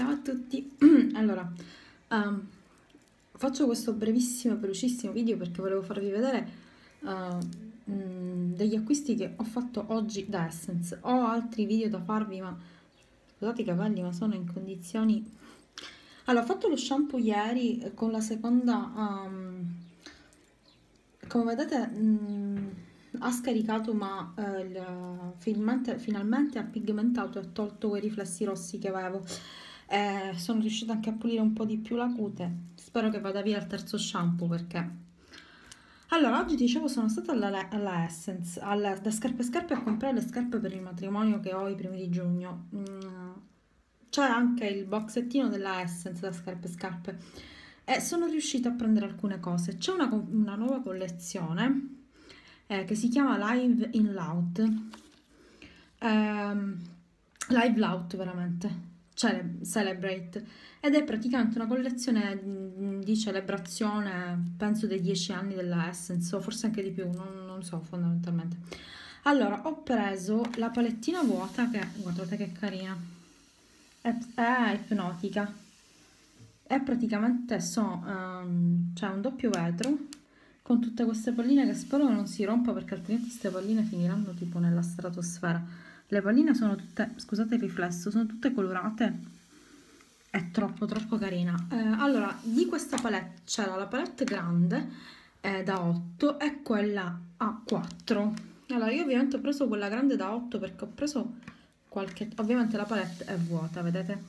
Ciao a tutti, allora um, faccio questo brevissimo e velocissimo video perché volevo farvi vedere uh, degli acquisti che ho fatto oggi da Essence. Ho altri video da farvi ma scusate i capelli ma sono in condizioni... Allora ho fatto lo shampoo ieri con la seconda... Um, come vedete mh, mm, ha scaricato ma eh, il, finalmente ha pigmentato e ha tolto quei riflessi rossi che avevo eh, sono riuscita anche a pulire un po' di più la cute spero che vada via il terzo shampoo perché allora, oggi dicevo sono stata alla, alla Essence, alla, da scarpe scarpe a comprare le scarpe per il matrimonio che ho i primi di giugno. Mm, c'è anche il boxettino della Essence da scarpe scarpe e sono riuscita a prendere alcune cose. C'è una, una, nuova collezione eh, che si chiama Live in Loud. Eh, live Loud veramente. Celebrate ed è praticamente una collezione mm, di celebrazione, penso dei 10 anni della Essence, o forse anche di più, non, non so fondamentalmente. Allora, ho preso la palettina vuota che, guardate che carina, è, è ipnotica, è praticamente so, um, cioè un doppio vetro con tutte queste palline che spero non si rompa perché altrimenti queste palline finiranno tipo nella stratosfera le palline sono tutte, scusate il riflesso, sono tutte colorate. È troppo, troppo carina. Eh, allora, di questa palette c'era la palette grande eh, da 8 e quella a 4. Allora, io ovviamente ho preso quella grande da 8 perché ho preso qualche... Ovviamente la palette è vuota, vedete?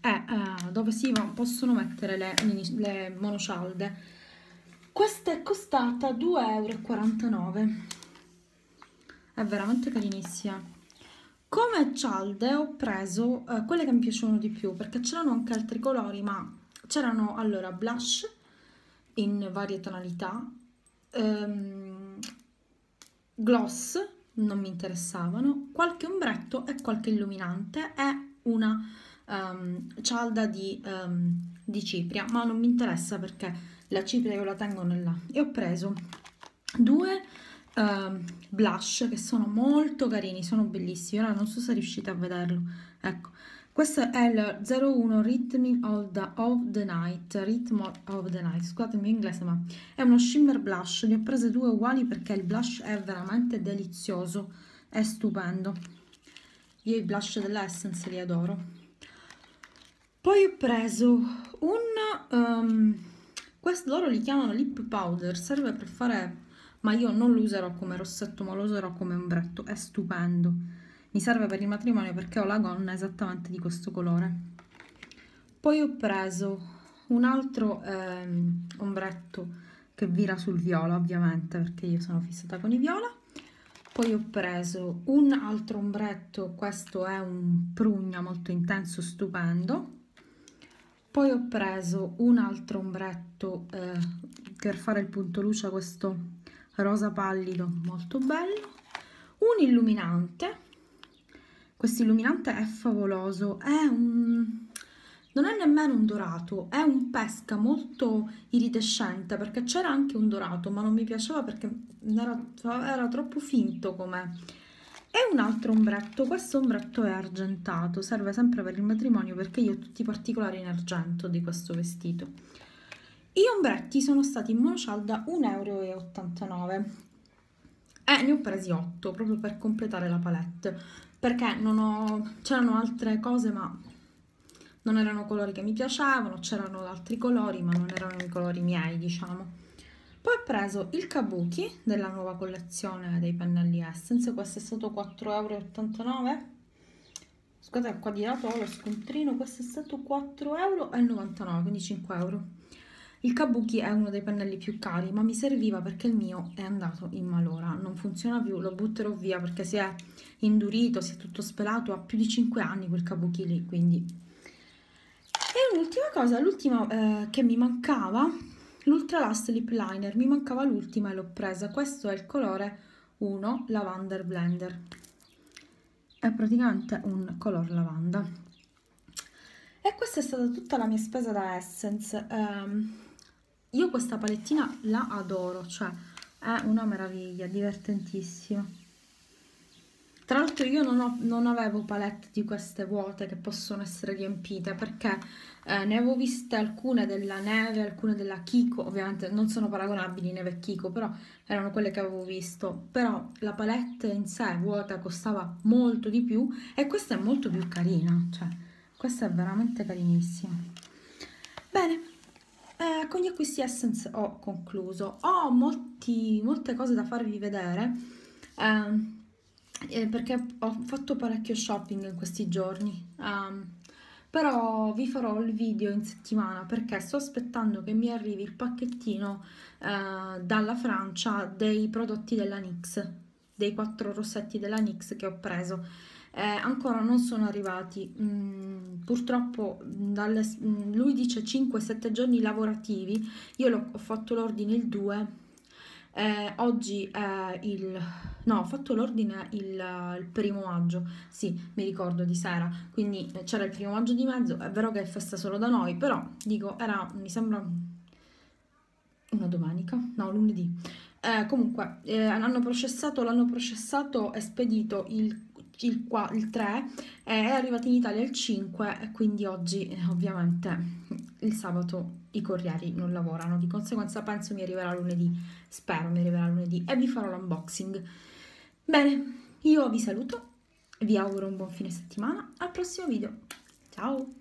È eh, eh, dove si possono mettere le, mini, le monocialde. Questa è costata 2,49 euro. È veramente carinissima. Come cialde ho preso eh, quelle che mi piacevano di più perché c'erano anche altri colori ma c'erano allora blush in varie tonalità, ehm, gloss non mi interessavano, qualche ombretto e qualche illuminante e una um, cialda di, um, di, cipria, ma non mi interessa perché la cipria io la tengo nella... E ho preso due Ehm, blush che sono molto carini, sono bellissimi. Ora non so se riuscite a vederlo. Ecco, questo è il 01 Rhythm of the, of the Night, Rhythm of the Night, scusate il mio inglese ma è uno shimmer blush, ne ho prese due uguali perché il blush è veramente delizioso, è stupendo. Io i blush dell'Essence li adoro. Poi ho preso un... Um, ehm, questo loro li chiamano lip powder, serve per fare ma io non lo userò come rossetto ma lo userò come ombretto, è stupendo. Mi serve per il matrimonio perché ho la gonna esattamente di questo colore. Poi ho preso un altro ehm, ombretto che vira sul viola ovviamente perché io sono fissata con i viola. Poi ho preso un altro ombretto, questo è un prugna molto intenso, stupendo. Poi ho preso un altro ombretto eh, per fare il punto luce, questo rosa pallido molto bello un illuminante questo illuminante è favoloso è un non è nemmeno un dorato, è un pesca molto iridescente perché c'era anche un dorato ma non mi piaceva perché era, era troppo finto com'è. E un altro ombretto, questo ombretto è argentato, serve sempre per il matrimonio perché io ho tutti i particolari in argento di questo vestito gli ombretti sono stati in monocialda 1,89 euro e ne ho presi 8 proprio per completare la palette perché non ho c'erano altre cose ma non erano colori che mi piacevano c'erano altri colori ma non erano i colori miei diciamo poi ho preso il Kabuki della nuova collezione dei pennelli Essence questo è stato 4,89 euro scusate qua di lato ho lo scontrino questo è stato 4,99 euro quindi 5 euro il kabuki è uno dei pennelli più cari, ma mi serviva perché il mio è andato in malora, non funziona più, lo butterò via perché si è indurito, si è tutto spelato, ha più di 5 anni quel kabuki lì, quindi... E un'ultima cosa, l'ultima eh, che mi mancava, l'Ultra Last Lip Liner, mi mancava l'ultima e l'ho presa, questo è il colore 1 Lavender Blender, è praticamente un color lavanda. E questa è stata tutta la mia spesa da Essence. Um, io questa palettina la adoro cioè è una meraviglia divertentissima tra l'altro io non, ho, non, avevo palette di queste vuote che possono essere riempite perché eh, ne avevo viste alcune della neve, alcune della Kiko, ovviamente non sono paragonabili neve e Kiko, però erano quelle che avevo visto. Però la palette in sé vuota costava molto di più e questa è molto più carina, cioè questa è veramente carinissima. Bene, eh, con gli acquisti Essence ho concluso. Ho molti, molte cose da farvi vedere ehm, eh, perché ho fatto parecchio shopping in questi giorni. Um, però vi farò il video in settimana perché sto aspettando che mi arrivi il pacchettino eh, dalla Francia dei prodotti della NYX, dei quattro rossetti della NYX che ho preso eh, ancora non sono arrivati. Mm, purtroppo dalle, mm, lui dice 5-7 giorni lavorativi, io ho fatto l'ordine il 2, eh, oggi è il... no, ho fatto l'ordine il, il, primo maggio, sì, mi ricordo di sera, quindi eh, c'era il primo maggio di mezzo, è vero che è festa solo da noi, però dico, era, mi sembra una domenica, no, lunedì. Eh, comunque, eh, hanno processato, l'hanno processato e spedito il il, qua, il 3 è arrivata in Italia il 5 quindi oggi eh, ovviamente il sabato i corrieri non lavorano di conseguenza penso mi arriverà lunedì spero mi arriverà lunedì e vi farò l'unboxing bene io vi saluto vi auguro un buon fine settimana al prossimo video ciao